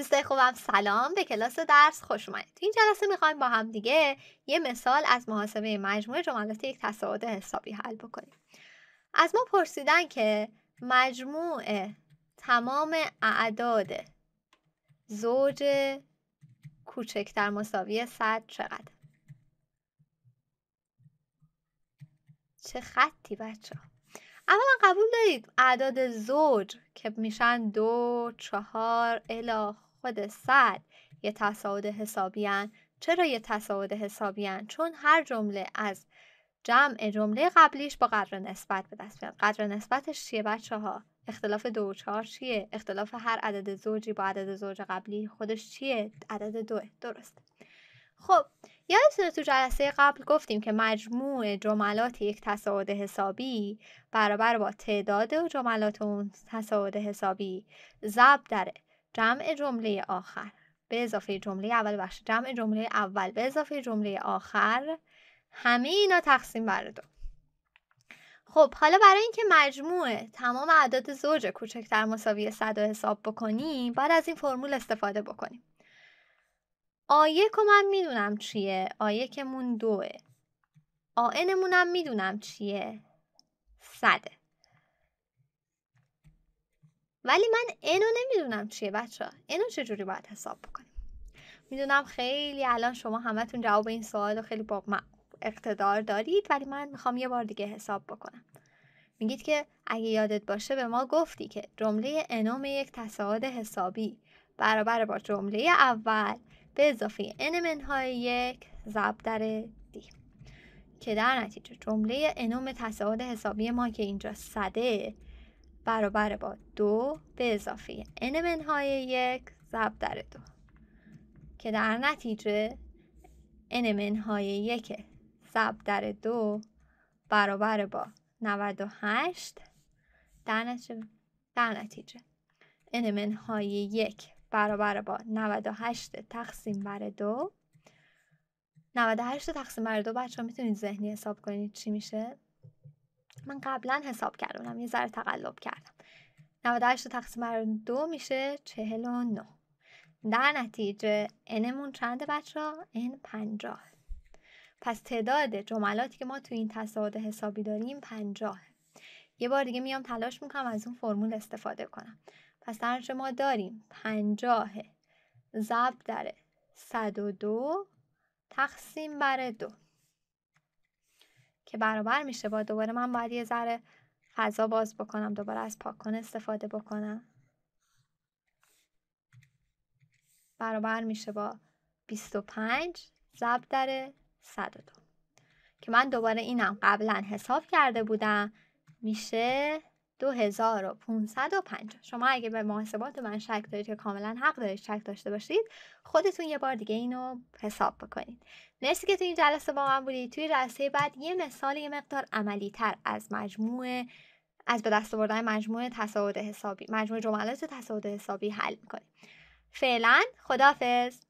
دوستای خوبم سلام به کلاس درس خوش اومدید تو این جلسه میخوایم با هم دیگه یه مثال از محاسبه مجموع جملات یک تصاعد حسابی حل بکنیم از ما پرسیدن که مجموع تمام اعداد زوج کوچکتر مساوی 100 چقدر چه خطی بچه ها اولا قبول دارید اعداد زوج که میشن دو چهار اله خود صد یه تصاعد حسابیان چرا یه تصاعد حسابیان چون هر جمله از جمع جمله قبلیش با قدر نسبت به دست میاد قدر نسبتش چیه بچه ها اختلاف دو و چهار چیه اختلاف هر عدد زوجی با عدد زوج قبلی خودش چیه عدد دوه درست. خب یادتونه تو جلسه قبل گفتیم که مجموع جملات یک تصاعد حسابی برابر با تعداد جملات اون تصاعد حسابی ضرب داره جمع جمله آخر به اضافه جمله اول بخش جمع جمله اول به اضافه جمله آخر همه اینا تقسیم بر دو خب حالا برای اینکه مجموع تمام اعداد زوج کوچکتر مساوی 100 رو حساب بکنیم باید از این فرمول استفاده بکنیم آیه که من میدونم چیه آیه که مون دوه آنمونم میدونم چیه صده ولی من اینو نمیدونم چیه بچه ها اینو چجوری باید حساب بکنیم میدونم خیلی الان شما همتون جواب این سوال رو خیلی با اقتدار دارید ولی من میخوام یه بار دیگه حساب بکنم میگید که اگه یادت باشه به ما گفتی که جمله انوم یک تصاعد حسابی برابر با جمله اول به اضافه ان منهای یک ضرب در دی که در نتیجه جمله انوم تصاعد حسابی ما که اینجا صده برابر با دو به اضافه n منهای یک ضرب در دو که در نتیجه n منهای یک ضرب در دو برابر با 98 در نتیجه, در نتیجه n منهای یک برابر با 98 تقسیم بر دو 98 تقسیم بر دو بچه ها میتونید ذهنی حساب کنید چی میشه من قبلا حساب کردم یه ذره تقلب کردم 98 تقسیم بر دو میشه 49 در نتیجه انمون چند بچه ها؟ ان 50 پس تعداد جملاتی که ما تو این تصاعد حسابی داریم 50 یه بار دیگه میام تلاش میکنم از اون فرمول استفاده کنم پس در ما داریم 50 ضرب در 102 تقسیم بر دو که برابر میشه با دوباره من باید یه ذره فضا باز بکنم دوباره از پاک استفاده بکنم برابر میشه با 25 ضرب در 102 که من دوباره اینم قبلا حساب کرده بودم میشه 2550 شما اگه به محاسبات من شک دارید که کاملا حق دارید شک داشته باشید خودتون یه بار دیگه اینو حساب بکنید مرسی که تو این جلسه با من بودید توی جلسه بعد یه مثال یه مقدار عملی تر از مجموعه از به دست آوردن مجموعه تصاعد حسابی مجموعه جملات تصاعد حسابی حل میکنیم فعلا خدافظ